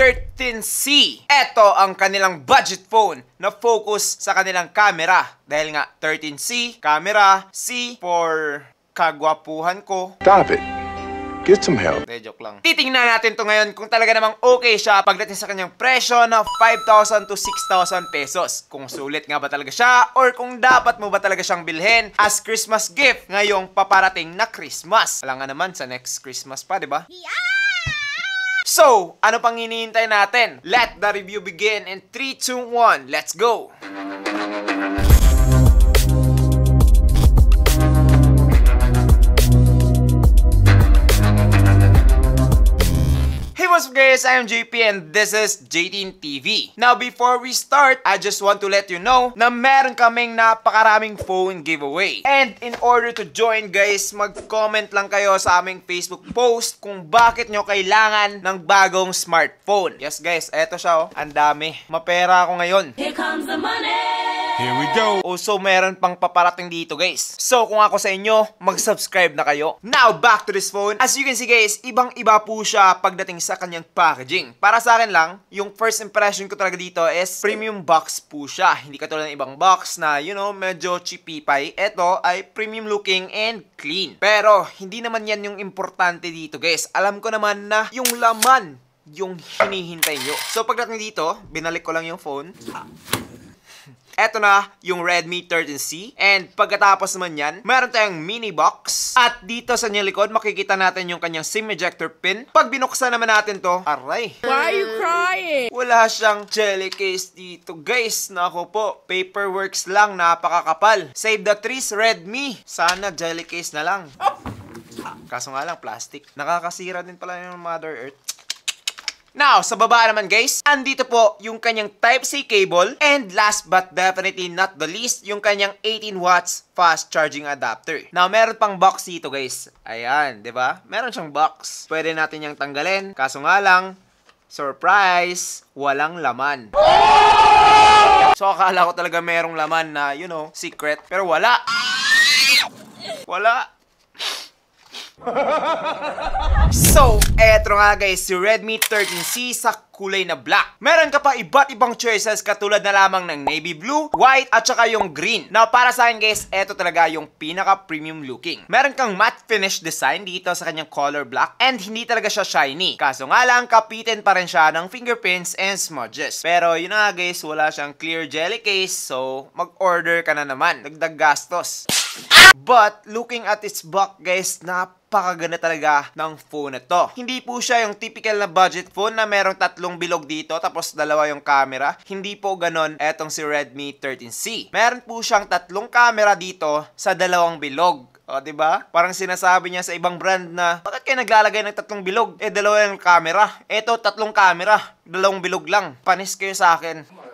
13C. Ito ang kanilang budget phone na focus sa kanilang camera. Dahil nga 13C, camera, C for kagwapuhan ko. Stop it. Get some help. De, joke lang. Titingnan natin to ngayon kung talaga namang okay siya pagdating sa kanyang presyo na 5,000 to 6,000 pesos. Kung sulit nga ba talaga siya or kung dapat mo ba talaga siyang bilhin as Christmas gift ngayong paparating na Christmas. Wala nga naman sa next Christmas pa, di ba? Yeah! So, ano pang hinihintay natin? Let the review begin in 3, 2, 1, let's go! what's up guys? I'm am JP and this is JTN TV. Now before we start, I just want to let you know na meron kaming napakaraming phone giveaway. And in order to join guys, mag-comment lang kayo sa aming Facebook post kung bakit nyo kailangan ng bagong smartphone. Yes guys, eto siya oh. Ang dami. Mapera ako ngayon. Here comes the money! Here we go! Also, oh, meron pang paparating dito guys. So, kung ako sa inyo, mag-subscribe na kayo. Now, back to this phone. As you can see guys, ibang-iba po siya pagdating sa kanya kanyang packaging. Para sa akin lang, yung first impression ko talaga dito is premium box po siya. Hindi katulad ng ibang box na, you know, medyo chipipay. Ito ay premium looking and clean. Pero, hindi naman yan yung importante dito guys. Alam ko naman na yung laman yung hinihintay nyo. So, pagdating dito, binalik ko lang yung phone. Ah. Eto na yung Redmi 13C. And pagkatapos naman yan, meron tayong mini box. At dito sa niya likod, makikita natin yung kanyang SIM ejector pin. Pag binuksan naman natin to, aray. Why are you crying? Wala siyang jelly case dito, guys. Nako po, paperworks lang, napakakapal. Save the trees, Redmi. Sana jelly case na lang. Oh! Kaso nga lang, plastic. Nakakasira din pala yung Mother Earth. Now, sa baba naman guys, andito po yung kanyang Type-C cable and last but definitely not the least, yung kanyang 18 watts fast charging adapter. Now, meron pang box dito guys. Ayan, ba? Diba? Meron siyang box. Pwede natin niyang tanggalin. Kaso nga lang, surprise, walang laman. So, akala ko talaga merong laman na, you know, secret. Pero wala. Wala so, eto nga guys, si Redmi 13C sa kulay na black. Meron ka pa iba't ibang choices katulad na lamang ng navy blue, white, at saka yung green. Now, para sa akin guys, eto talaga yung pinaka-premium looking. Meron kang matte finish design dito sa kanyang color black and hindi talaga siya shiny. Kaso nga lang, kapitin pa rin siya ng fingerprints and smudges. Pero yun nga guys, wala siyang clear jelly case so mag-order ka na naman. Nagdag gastos. But, looking at its back guys, napakaganda talaga ng phone na to. Hindi po siya yung typical na budget phone na merong tatlong bilog dito tapos dalawa yung camera. Hindi po ganon etong si Redmi 13C. Meron po siyang tatlong camera dito sa dalawang bilog. O, ba? Diba? Parang sinasabi niya sa ibang brand na, bakit kayo naglalagay ng tatlong bilog? Eh, dalawa yung camera. Eto, tatlong camera. Dalawang bilog lang. Panis kayo sa akin.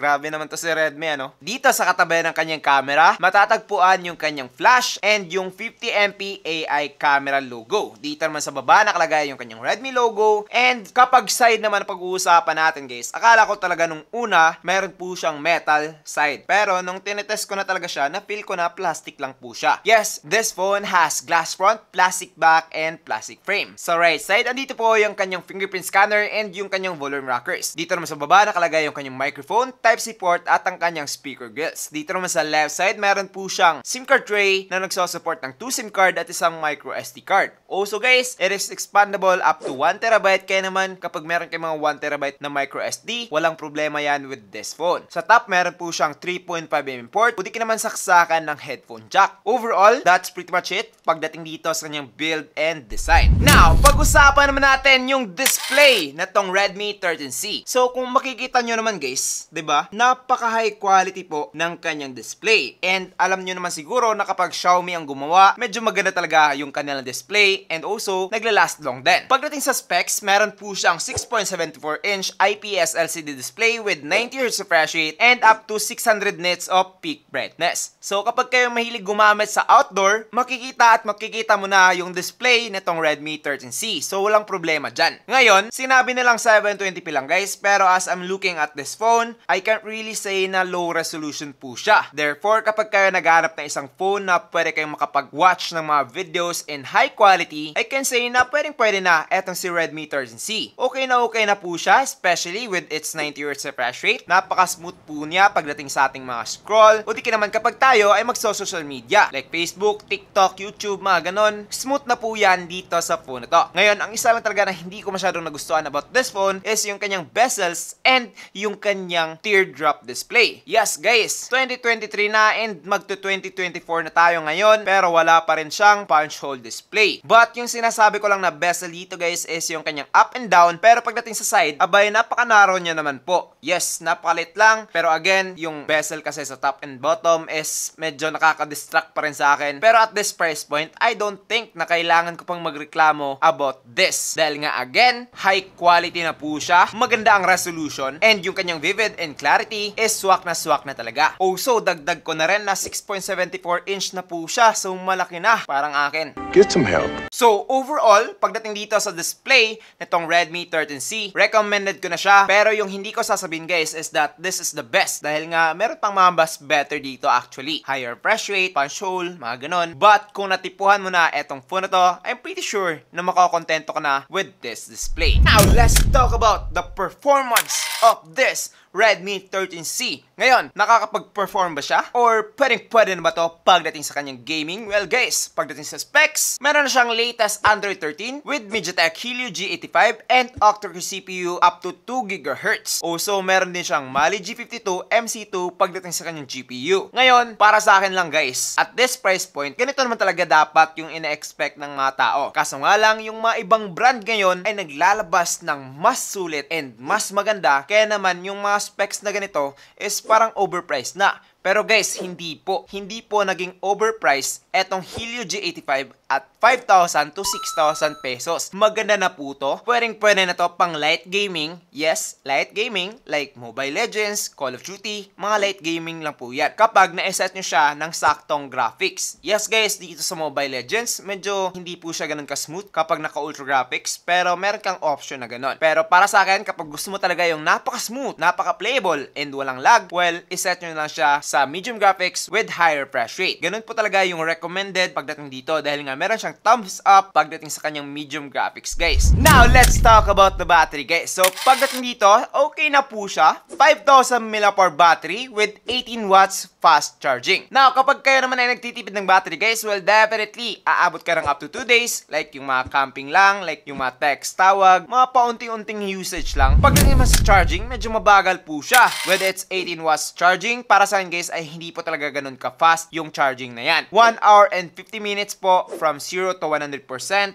Grabe naman to si Redmi, ano? Dito sa katabi ng kanyang camera, matatagpuan yung kanyang flash and yung 50MP AI camera logo. Dito naman sa baba, nakalagay yung kanyang Redmi logo. And kapag side naman pag-uusapan natin, guys, akala ko talaga nung una, meron po siyang metal side. Pero nung tinetest ko na talaga siya, na-feel ko na plastic lang po siya. Yes, this phone has glass front, plastic back, and plastic frame. Sa right side, andito po yung kanyang fingerprint scanner and yung kanyang volume rockers. Dito naman sa baba, nakalagay yung kanyang microphone, Type-C port at ang kanyang speaker grills. Dito naman sa left side, meron po siyang SIM card tray na nagsosupport ng 2 SIM card at isang micro SD card. Also guys, it is expandable up to 1TB kaya naman kapag meron kayong mga 1TB na micro SD, walang problema yan with this phone. Sa top, meron po siyang 3.5mm port. Pwede ka naman saksakan ng headphone jack. Overall, that's pretty much it pagdating dito sa kanyang build and design. Now, pag-usapan naman natin yung display na tong Redmi 13C. So, kung makikita nyo naman guys, ba? Diba, Napaka high quality po ng kanyang display. And alam nyo naman siguro na kapag Xiaomi ang gumawa, medyo maganda talaga yung kanilang display and also nagla-last long din. Pagdating sa specs, meron po siyang 6.74 inch IPS LCD display with 90Hz refresh rate and up to 600 nits of peak brightness. So kapag kayo mahilig gumamit sa outdoor, makikita at makikita mo na yung display nitong Redmi 13C. So walang problema dyan. Ngayon, sinabi nilang 720p lang guys, pero as I'm looking at this phone, I can can't really say na low resolution po siya. Therefore, kapag kayo naghanap na isang phone na pwede kayong makapag-watch ng mga videos in high quality, I can say na pwedeng pwede na etong si Redmi 13C. Okay na okay na po siya, especially with its 90Hz refresh rate. Napaka-smooth po niya pagdating sa ating mga scroll. O di naman kapag tayo ay magso-social media, like Facebook, TikTok, YouTube, mga ganon. Smooth na po yan dito sa phone na to. Ngayon, ang isa lang talaga na hindi ko masyadong nagustuhan about this phone is yung kanyang bezels and yung kanyang teardrop display. Yes guys, 2023 na and magto 2024 na tayo ngayon pero wala pa rin siyang punch hole display. But yung sinasabi ko lang na bezel dito guys is yung kanyang up and down pero pagdating sa side, abay napaka-narrow niya naman po. Yes, napakalit lang pero again, yung bezel kasi sa top and bottom is medyo nakaka-distract pa rin sa akin. Pero at this price point, I don't think na kailangan ko pang magreklamo about this. Dahil nga again, high quality na po siya, maganda ang resolution, and yung kanyang vivid and clarity is eh, swak na swak na talaga. Also, oh, dagdag ko na rin na 6.74 inch na po siya so malaki na parang akin. Get some help. So, overall, pagdating dito sa display nitong Redmi 13C, recommended ko na siya. Pero yung hindi ko sasabihin guys is that this is the best dahil nga meron pang mga mas better dito actually. Higher refresh rate, punch hole, mga ganun. But kung natipuhan mo na etong phone na to, I'm pretty sure na makakontento ka na with this display. Now, let's talk about the performance of this Redmi 13C. Ngayon, nakakapag-perform ba siya? Or pwedeng pwede na ba to pagdating sa kanyang gaming? Well guys, pagdating sa specs, meron na siyang late latest Android 13 with MediaTek Helio G85 and octa-core CPU up to 2 GHz. Also, meron din siyang Mali G52 MC2 pagdating sa kanyang GPU. Ngayon, para sa akin lang guys, at this price point, ganito naman talaga dapat yung ina-expect ng mga tao. Kaso nga lang, yung mga ibang brand ngayon ay naglalabas ng mas sulit and mas maganda, kaya naman yung mga specs na ganito is parang overpriced na. Pero guys, hindi po. Hindi po naging overpriced etong Helio G85 at 5,000 to 6,000 pesos. Maganda na po to. Pwedeng pwede na to pang light gaming. Yes, light gaming like Mobile Legends, Call of Duty, mga light gaming lang po yan. Kapag na-set nyo siya ng saktong graphics. Yes guys, dito sa Mobile Legends, medyo hindi po siya ganun ka-smooth kapag naka-ultra graphics, pero meron kang option na ganun. Pero para sa akin, kapag gusto mo talaga yung napaka-smooth, napaka-playable, and walang lag, well, iset nyo lang siya sa medium graphics with higher refresh rate. Ganun po talaga yung rec recommended pagdating dito dahil nga meron siyang thumbs up pagdating sa kanyang medium graphics guys. Now, let's talk about the battery guys. So, pagdating dito, okay na po siya. 5,000 mAh battery with 18 watts fast charging. Now, kapag kayo naman ay nagtitipid ng battery guys, well definitely aabot ka ng up to 2 days like yung mga camping lang, like yung mga text tawag, mga paunti-unting usage lang. Pagdating naman sa charging, medyo mabagal po siya. With it's 18 watts charging, para sa akin guys ay hindi po talaga ganun ka fast yung charging na yan. 1 hour and 50 minutes po from 0 to 100%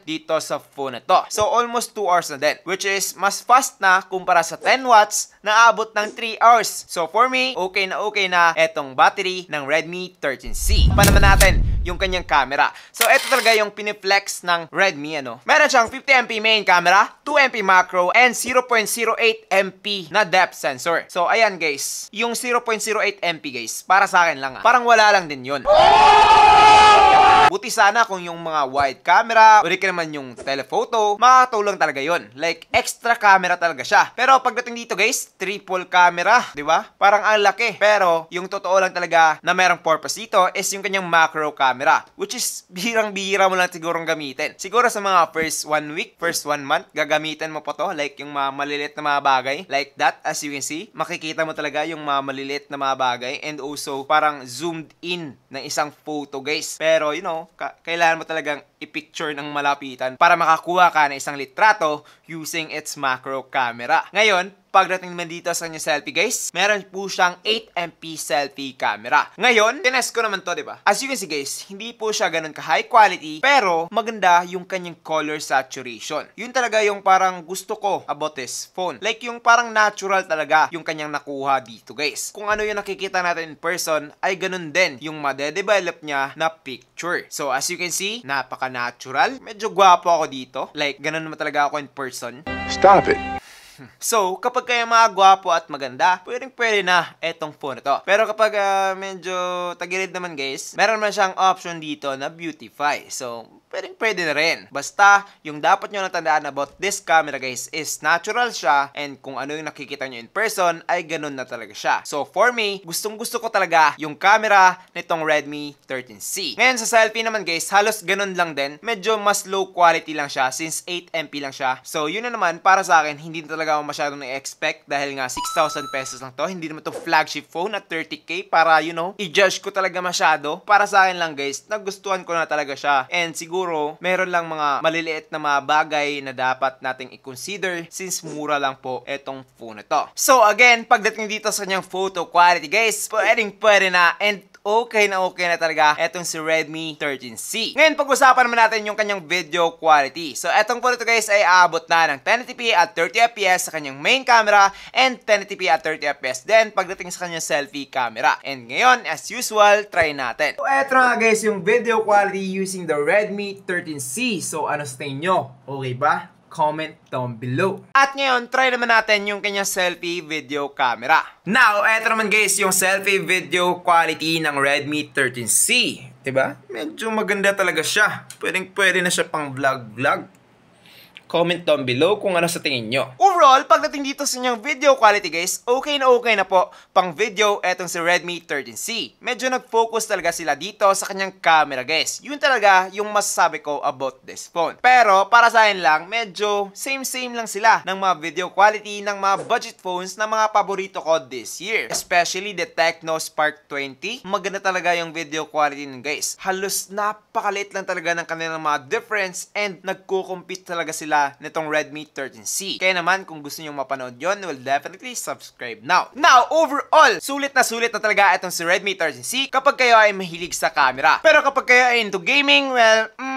dito sa phone na to. So almost 2 hours na din, which is mas fast na kumpara sa 10 watts na abot ng 3 hours. So for me, okay na okay na etong battery ng Redmi 13C. Pa naman natin, yung kanyang camera. So, ito talaga yung piniflex ng Redmi, ano. Meron siyang 50MP main camera, 2MP macro, and 0.08MP na depth sensor. So, ayan guys, yung 0.08MP guys, para sa akin lang ah. Parang wala lang din yun. Buti sana kung yung mga wide camera, o di ka naman yung telephoto, makakatulong talaga yon Like, extra camera talaga siya. Pero pagdating dito guys, triple camera, di ba? Parang ang laki. Pero, yung totoo lang talaga na merong purpose dito is yung kanyang macro camera camera, which is bihirang-bihira mo lang sigurong gamitin. Siguro sa mga first one week, first one month, gagamitin mo po to, like yung mga malilit na mga bagay, like that, as you can see, makikita mo talaga yung mga malilit na mga bagay, and also parang zoomed in ng isang photo guys. Pero you know, kailangan mo talagang i-picture ng malapitan para makakuha ka ng isang litrato using its macro camera. Ngayon, Pagdating naman dito sa kanya selfie guys, meron po siyang 8MP selfie camera. Ngayon, tinest ko naman to, di ba? As you can see guys, hindi po siya ganun ka high quality, pero maganda yung kanyang color saturation. Yun talaga yung parang gusto ko about this phone. Like yung parang natural talaga yung kanyang nakuha dito guys. Kung ano yung nakikita natin in person, ay ganun din yung madedevelop niya na picture. So as you can see, napaka-natural. Medyo gwapo ako dito. Like, ganun naman talaga ako in person. Stop it! so, kapag kayo mga gwapo at maganda, pwedeng pwede na etong phone na to. Pero kapag uh, medyo tagilid naman guys, meron man siyang option dito na beautify. So, pero pwede na rin. Basta, yung dapat nyo natandaan about this camera guys is natural siya and kung ano yung nakikita nyo in person ay ganun na talaga siya. So for me, gustong gusto ko talaga yung camera nitong Redmi 13C. Ngayon sa selfie naman guys, halos ganun lang din. Medyo mas low quality lang siya since 8MP lang siya. So yun na naman, para sa akin, hindi talaga ako masyadong na-expect dahil nga 6,000 pesos lang to. Hindi naman to flagship phone at 30k para you know, i-judge ko talaga masyado. Para sa akin lang guys, nagustuhan ko na talaga siya. And siguro siguro meron lang mga maliliit na mga bagay na dapat nating i-consider since mura lang po itong phone na to. So again, pagdating dito sa kanyang photo quality guys, pwedeng pwede na and okay na okay na talaga etong si Redmi 13C. Ngayon, pag-usapan naman natin yung kanyang video quality. So, etong po to guys ay aabot na ng 1080p at 30fps sa kanyang main camera and 1080p at 30fps din pagdating sa kanyang selfie camera. And ngayon, as usual, try natin. So, eto na guys yung video quality using the Redmi 13C. So, ano sa tingin nyo? Okay ba? comment down below. At ngayon, try naman natin yung kanyang selfie video camera. Now, eto naman guys, yung selfie video quality ng Redmi 13C. Diba? Medyo maganda talaga siya. Pwedeng pwede na siya pang vlog-vlog. Comment down below kung ano sa tingin nyo. Overall, pagdating dito sa inyong video quality guys, okay na okay na po pang video etong si Redmi 13C. Medyo nag-focus talaga sila dito sa kanyang camera guys. Yun talaga yung masasabi ko about this phone. Pero para sa akin lang, medyo same-same lang sila ng mga video quality ng mga budget phones na mga paborito ko this year. Especially the Tecno Spark 20. Maganda talaga yung video quality nun guys. Halos napakalit lang talaga ng kanilang mga difference and nagko talaga sila nitong Redmi 13C. Kaya naman, kung gusto nyo mapanood yon, will definitely subscribe now. Now, overall, sulit na sulit na talaga itong si Redmi 13C kapag kayo ay mahilig sa camera. Pero kapag kayo ay into gaming, well, mm,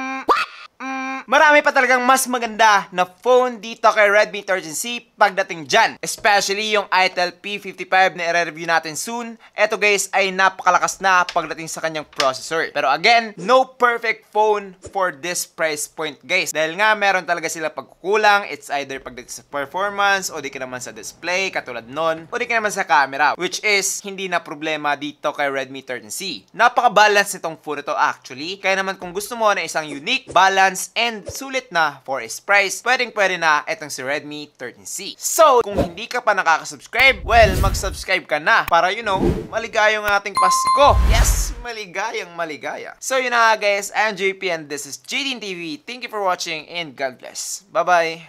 Marami pa talagang mas maganda na phone dito kay Redmi 13C pagdating dyan. Especially yung Itel P55 na i-review natin soon. Ito guys ay napakalakas na pagdating sa kanyang processor. Pero again, no perfect phone for this price point guys. Dahil nga meron talaga sila pagkukulang. It's either pagdating sa performance o di ka naman sa display katulad nun. O di ka naman sa camera. Which is hindi na problema dito kay Redmi 13C. Napaka-balance nitong phone ito actually. Kaya naman kung gusto mo na isang unique, balance, and sulit na for its price, pwedeng pwede na itong si Redmi 13C. So, kung hindi ka pa nakakasubscribe, well, mag-subscribe ka na para you know, maligayong ating Pasko. Yes! Maligayang maligaya. So yun na guys, I'm JP and this is GDN TV. Thank you for watching and God bless. Bye-bye!